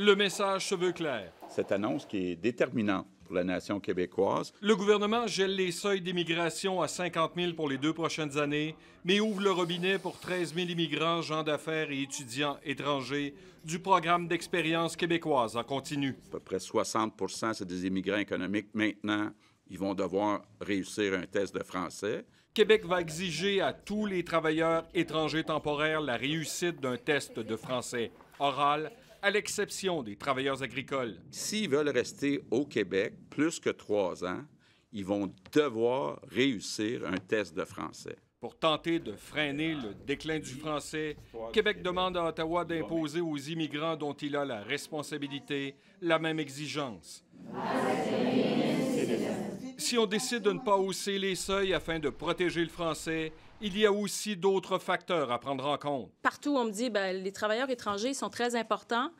Le message se veut clair. Cette annonce qui est déterminante pour la nation québécoise. Le gouvernement gèle les seuils d'immigration à 50 000 pour les deux prochaines années, mais ouvre le robinet pour 13 000 immigrants, gens d'affaires et étudiants étrangers du programme d'expérience québécoise en continu. À peu près 60 c'est des immigrants économiques maintenant. Ils vont devoir réussir un test de français. Québec va exiger à tous les travailleurs étrangers temporaires la réussite d'un test de français oral à l'exception des travailleurs agricoles. S'ils veulent rester au Québec plus que trois ans, ils vont devoir réussir un test de français. Pour tenter de freiner le déclin du français, Québec demande à Ottawa d'imposer aux immigrants dont il a la responsabilité la même exigence. Si on décide de ne pas hausser les seuils afin de protéger le français, il y a aussi d'autres facteurs à prendre en compte. Partout, on me dit que ben, les travailleurs étrangers sont très importants,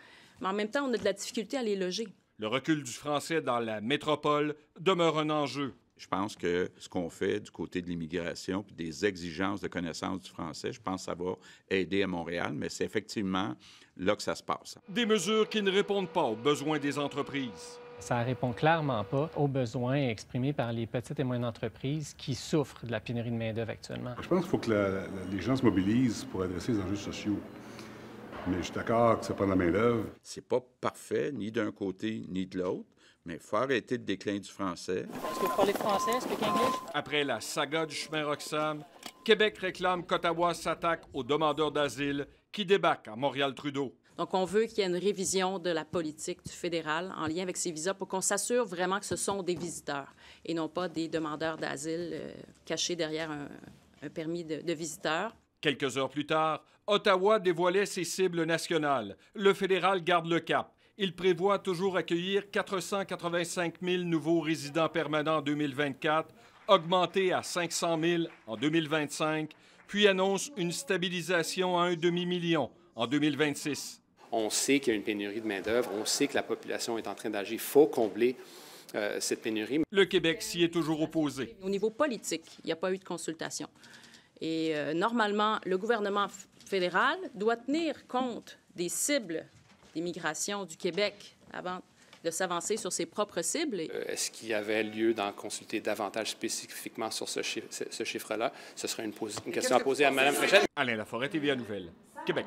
mais en même temps, on a de la difficulté à les loger. Le recul du français dans la métropole demeure un enjeu. Je pense que ce qu'on fait du côté de l'immigration puis des exigences de connaissance du français, je pense que ça va aider à Montréal, mais c'est effectivement là que ça se passe. Des mesures qui ne répondent pas aux besoins des entreprises. Ça répond clairement pas aux besoins exprimés par les petites et moyennes entreprises qui souffrent de la pénurie de main-d'œuvre actuellement. Je pense qu'il faut que les gens se mobilisent pour adresser les enjeux sociaux. Mais je suis d'accord que ça prend la main-d'œuvre. C'est pas parfait, ni d'un côté ni de l'autre. Mais il faut arrêter le déclin du français. Est-ce que vous parlez français? Est-ce que anglais? Après la saga du chemin Roxham, Québec réclame qu'Ottawa s'attaque aux demandeurs d'asile qui débarquent à Montréal-Trudeau. Donc, on veut qu'il y ait une révision de la politique fédérale en lien avec ces visas pour qu'on s'assure vraiment que ce sont des visiteurs et non pas des demandeurs d'asile euh, cachés derrière un, permis de, de visiteur. Quelques heures plus tard, Ottawa dévoilait ses cibles nationales. Le fédéral garde le cap. Il prévoit toujours accueillir 485 000 nouveaux résidents permanents en 2024, augmenter à 500 000 en 2025, puis annonce une stabilisation à un demi-million en 2026. On sait qu'il y a une pénurie de main-d'œuvre, on sait que la population est en train d'agir. Il faut combler euh, cette pénurie. Le Québec s'y est toujours opposé. Au niveau politique, il n'y a pas eu de consultation. Et euh, normalement, le gouvernement fédéral doit tenir compte des cibles des du Québec avant de s'avancer sur ses propres cibles. Euh, est-ce qu'il y avait lieu d'en consulter davantage spécifiquement sur ce, chiffre-là? Ce, serait une, question à poser à Mme Fréchette. Alain Laforêt, TVA Nouvelle, Québec.